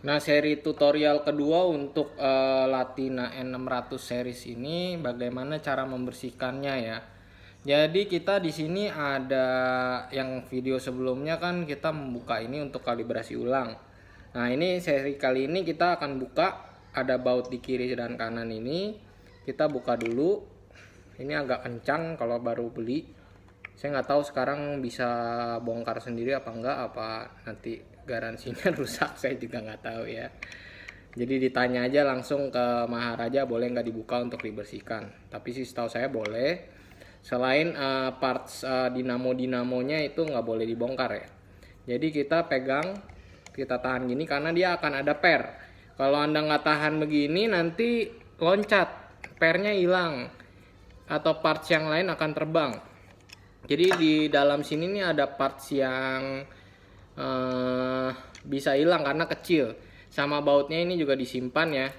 Nah, seri tutorial kedua untuk uh, Latina N600 series ini bagaimana cara membersihkannya ya. Jadi kita di sini ada yang video sebelumnya kan kita membuka ini untuk kalibrasi ulang. Nah, ini seri kali ini kita akan buka ada baut di kiri dan kanan ini. Kita buka dulu. Ini agak kencang kalau baru beli. Saya nggak tahu sekarang bisa bongkar sendiri apa enggak apa nanti garansinya rusak saya juga nggak tahu ya jadi ditanya aja langsung ke Maharaja boleh nggak dibuka untuk dibersihkan tapi sih setahu saya boleh selain uh, parts uh, eh, dinamo dinamonya itu nggak boleh dibongkar ya jadi kita pegang kita tahan gini karena dia akan ada per kalau anda nggak tahan begini nanti loncat pernya hilang atau parts yang lain akan terbang jadi di dalam sini nih ada parts yang Eh, bisa hilang karena kecil sama bautnya ini juga disimpan ya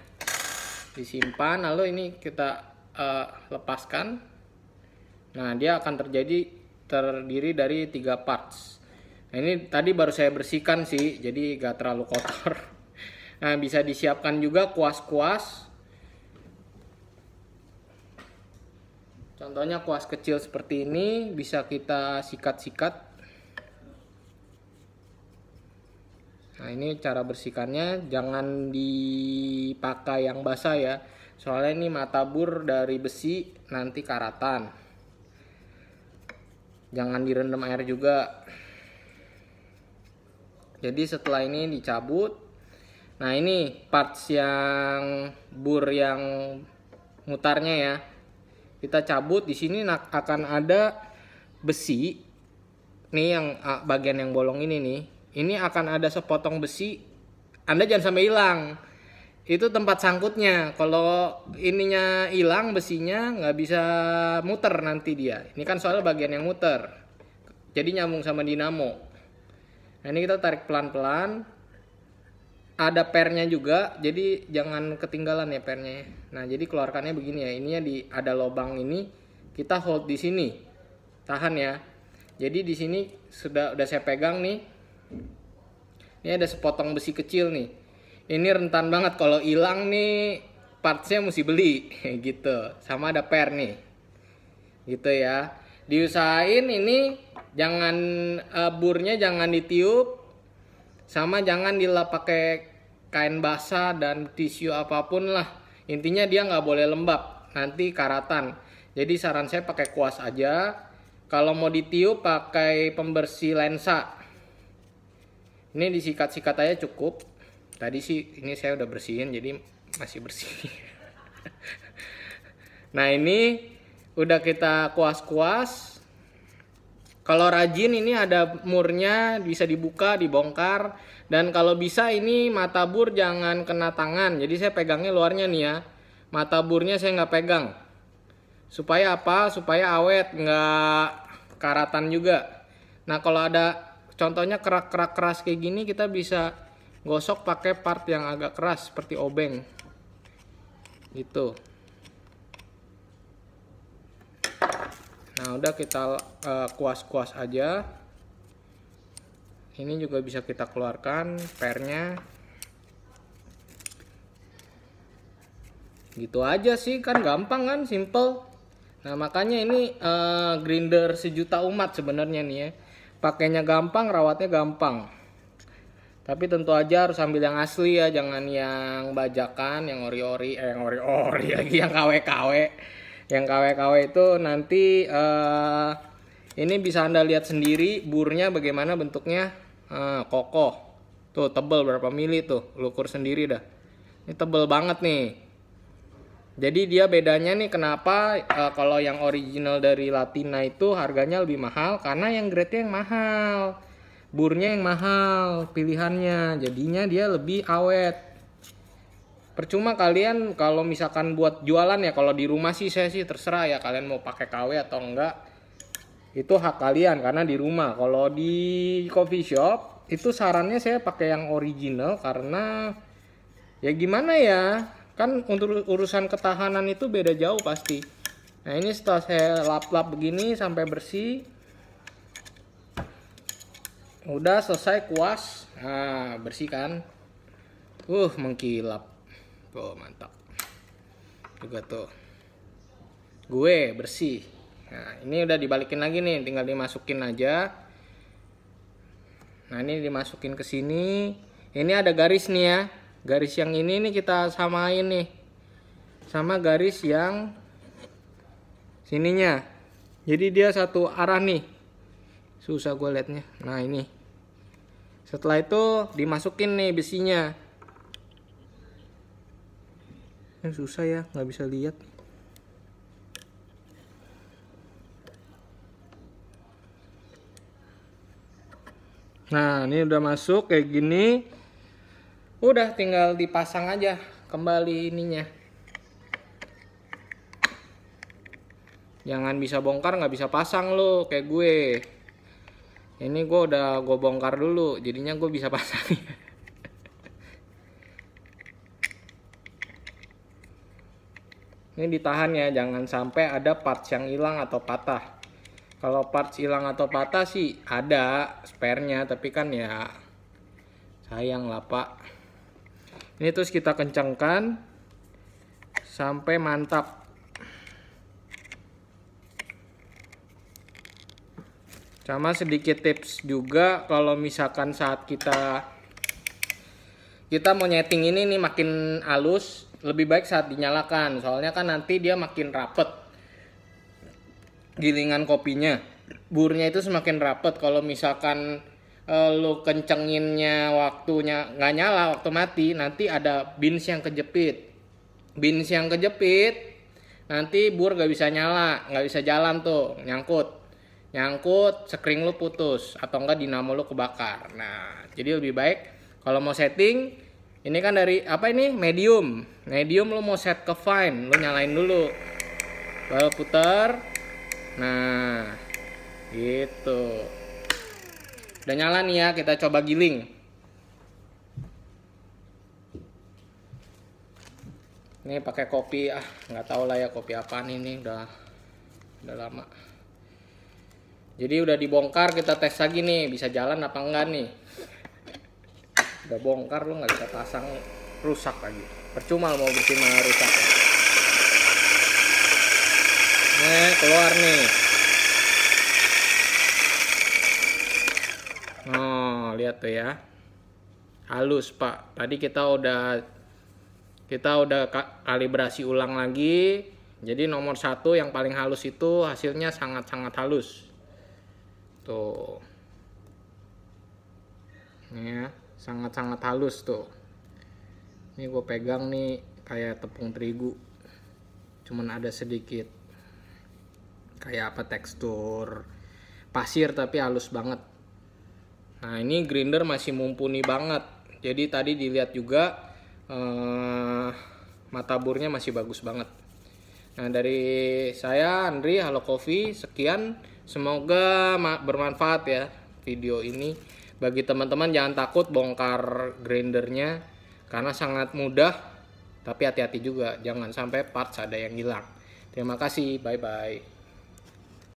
disimpan lalu ini kita uh, lepaskan nah dia akan terjadi terdiri dari tiga parts nah ini tadi baru saya bersihkan sih jadi gak terlalu kotor nah bisa disiapkan juga kuas-kuas contohnya kuas kecil seperti ini bisa kita sikat-sikat ini cara bersihkannya jangan dipakai yang basah ya. Soalnya ini mata bur dari besi nanti karatan. Jangan direndam air juga. Jadi setelah ini dicabut. Nah, ini parts yang bur yang mutarnya ya. Kita cabut di sini akan ada besi nih yang ah, bagian yang bolong ini nih ini akan ada sepotong besi anda jangan sampai hilang itu tempat sangkutnya kalau ininya hilang besinya nggak bisa muter nanti dia ini kan soal bagian yang muter jadi nyambung sama dinamo nah ini kita tarik pelan-pelan ada pernya juga jadi jangan ketinggalan ya pernya ya. nah jadi keluarkannya begini ya ininya di ada lobang ini kita hold di sini tahan ya jadi di sini sudah udah saya pegang nih ini ada sepotong besi kecil nih. Ini rentan banget kalau hilang nih partsnya mesti beli gitu. Sama ada per nih. Gitu ya. Diusahain ini jangan uh, burnya jangan ditiup sama jangan dilap pakai kain basah dan tisu apapun lah intinya dia nggak boleh lembab nanti karatan jadi saran saya pakai kuas aja kalau mau ditiup pakai pembersih lensa ini disikat-sikat aja cukup tadi sih ini saya udah bersihin jadi masih bersih nah ini udah kita kuas-kuas kalau rajin ini ada murnya bisa dibuka dibongkar dan kalau bisa ini mata bur jangan kena tangan jadi saya pegangnya luarnya nih ya mata burnya saya nggak pegang supaya apa supaya awet nggak karatan juga nah kalau ada contohnya kerak-kerak keras kayak gini kita bisa gosok pakai part yang agak keras seperti obeng gitu nah udah kita eh, kuas-kuas uh, aja ini juga bisa kita keluarkan pernya gitu aja sih kan gampang kan simple nah makanya ini uh, grinder sejuta umat sebenarnya nih ya pakainya gampang, rawatnya gampang. Tapi tentu aja harus ambil yang asli ya, jangan yang bajakan, yang ori-ori, eh, yang ori-ori lagi, yang KW-KW. Yang KW-KW itu nanti uh, ini bisa Anda lihat sendiri burnya bagaimana bentuknya uh, kokoh. Tuh tebel berapa mili tuh, lukur sendiri dah. Ini tebel banget nih. Jadi dia bedanya nih kenapa uh, kalau yang original dari Latina itu harganya lebih mahal karena yang grade-nya yang mahal. Burnya yang mahal pilihannya. Jadinya dia lebih awet. Percuma kalian kalau misalkan buat jualan ya kalau di rumah sih saya sih terserah ya kalian mau pakai KW atau enggak. Itu hak kalian karena di rumah. Kalau di coffee shop itu sarannya saya pakai yang original karena ya gimana ya kan untuk urusan ketahanan itu beda jauh pasti nah ini setelah saya lap-lap begini sampai bersih udah selesai kuas nah bersihkan uh mengkilap oh mantap juga tuh gue bersih nah ini udah dibalikin lagi nih tinggal dimasukin aja nah ini dimasukin ke sini ini ada garis nih ya garis yang ini nih kita samain nih sama garis yang sininya jadi dia satu arah nih susah gue liatnya nah ini setelah itu dimasukin nih besinya ini eh, susah ya nggak bisa lihat nah ini udah masuk kayak gini udah tinggal dipasang aja kembali ininya jangan bisa bongkar nggak bisa pasang lo kayak gue ini gue udah gue bongkar dulu jadinya gue bisa pasang ini ditahan ya jangan sampai ada parts yang hilang atau patah kalau parts hilang atau patah sih ada sparenya tapi kan ya sayang lah pak ini terus kita kencangkan sampai mantap sama sedikit tips juga kalau misalkan saat kita kita mau nyeting ini nih makin halus lebih baik saat dinyalakan soalnya kan nanti dia makin rapet gilingan kopinya burnya itu semakin rapet kalau misalkan uh, eh, lo kencenginnya waktunya nggak nyala waktu mati nanti ada bins yang kejepit bins yang kejepit nanti bur gak bisa nyala nggak bisa jalan tuh nyangkut nyangkut sekring lu putus atau enggak dinamo lu kebakar nah jadi lebih baik kalau mau setting ini kan dari apa ini medium medium lu mau set ke fine lu nyalain dulu lalu puter nah gitu Udah nyala nih ya, kita coba giling. Ini pakai kopi, ah nggak tahu lah ya kopi apaan ini, udah udah lama. Jadi udah dibongkar, kita tes lagi nih, bisa jalan apa enggak nih. Udah bongkar lu nggak bisa pasang rusak lagi. Percuma mau bersih malah rusak. Nih keluar nih. lihat tuh ya halus pak tadi kita udah kita udah kalibrasi ulang lagi jadi nomor satu yang paling halus itu hasilnya sangat-sangat halus tuh ini ya sangat-sangat halus tuh ini gue pegang nih kayak tepung terigu cuman ada sedikit kayak apa tekstur pasir tapi halus banget Nah ini grinder masih mumpuni banget. Jadi tadi dilihat juga eh, mata burnya masih bagus banget. Nah dari saya Andri Halo Coffee sekian. Semoga bermanfaat ya video ini. Bagi teman-teman jangan takut bongkar grindernya karena sangat mudah. Tapi hati-hati juga jangan sampai parts ada yang hilang. Terima kasih, bye-bye.